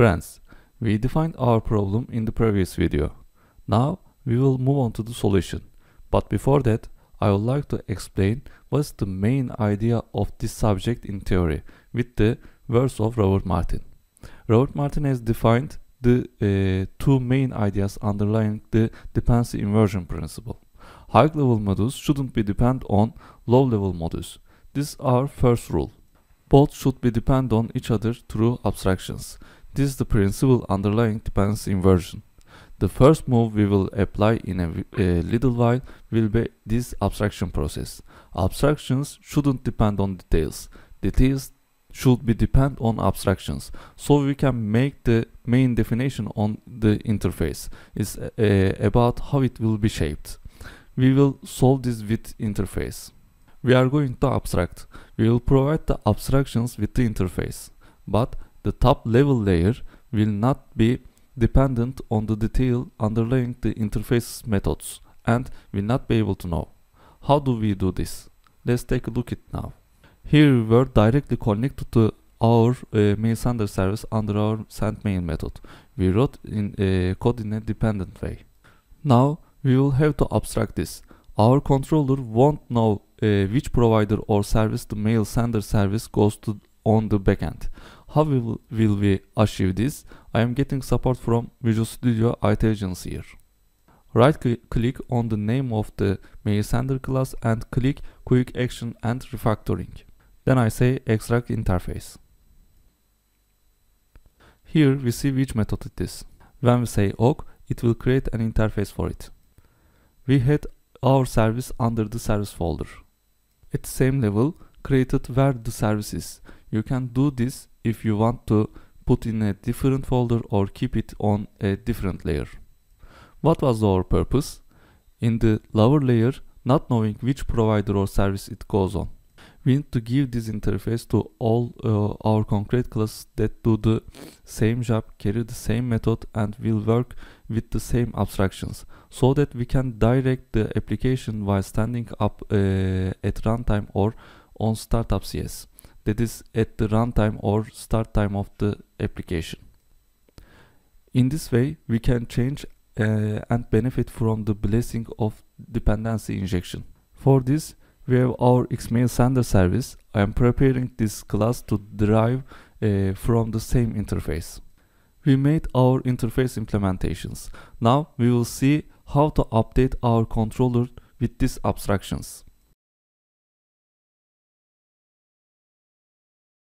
Friends, we defined our problem in the previous video. Now we will move on to the solution. But before that, I would like to explain what's the main idea of this subject in theory with the words of Robert Martin. Robert Martin has defined the uh, two main ideas underlying the dependency inversion principle. High-level modules shouldn't be depend on low-level modules. This is our first rule. Both should be depend on each other through abstractions. This is the principle underlying dependency inversion. The first move we will apply in a, a, little while will be this abstraction process. Abstractions shouldn't depend on details. Details should be depend on abstractions. So we can make the main definition on the interface. It's uh, uh, about how it will be shaped. We will solve this with interface. We are going to abstract. We will provide the abstractions with the interface. But the top level layer will not be dependent on the detail underlying the interface methods and will not be able to know. How do we do this? Let's take a look at now. Here we were directly connected to our uh, main sender service under our send main method. We wrote in uh, code in a dependent way. Now we will have to abstract this. Our controller won't know uh, which provider or service the mail sender service goes to on the backend. How will, will we achieve this? I am getting support from Visual Studio Intelligence here. Right click on the name of the MailSender class and click Quick Action and Refactoring. Then I say Extract Interface. Here we see which method it is. When we say OK, it will create an interface for it. We had our service under the service folder. At the same level, created where the services. You can do this if you want to put in a different folder or keep it on a different layer. What was our purpose? In the lower layer, not knowing which provider or service it goes on. We need to give this interface to all uh, our concrete classes that do the same job, carry the same method and will work with the same abstractions so that we can direct the application while standing up uh, at runtime or on startups yes that is at the runtime or start time of the application. In this way we can change uh, and benefit from the blessing of dependency injection. For this we have our xmail sender service. I am preparing this class to derive uh, from the same interface. We made our interface implementations. Now we will see how to update our controller with these abstractions.